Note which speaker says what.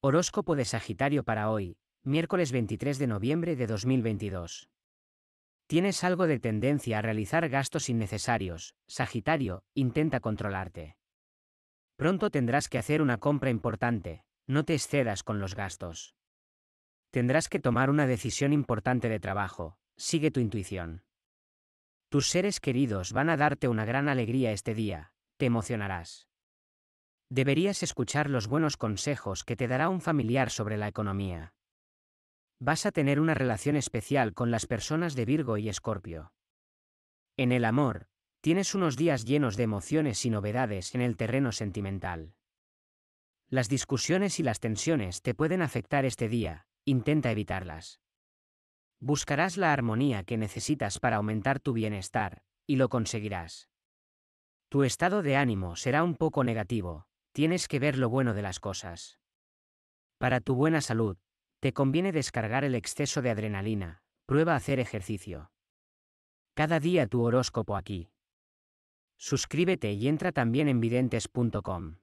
Speaker 1: Horóscopo de Sagitario para hoy, miércoles 23 de noviembre de 2022. Tienes algo de tendencia a realizar gastos innecesarios, Sagitario, intenta controlarte. Pronto tendrás que hacer una compra importante, no te excedas con los gastos. Tendrás que tomar una decisión importante de trabajo, sigue tu intuición. Tus seres queridos van a darte una gran alegría este día, te emocionarás. Deberías escuchar los buenos consejos que te dará un familiar sobre la economía. Vas a tener una relación especial con las personas de Virgo y Escorpio. En el amor, tienes unos días llenos de emociones y novedades en el terreno sentimental. Las discusiones y las tensiones te pueden afectar este día, intenta evitarlas. Buscarás la armonía que necesitas para aumentar tu bienestar, y lo conseguirás. Tu estado de ánimo será un poco negativo, Tienes que ver lo bueno de las cosas. Para tu buena salud, te conviene descargar el exceso de adrenalina, prueba a hacer ejercicio. Cada día tu horóscopo aquí. Suscríbete y entra también en videntes.com.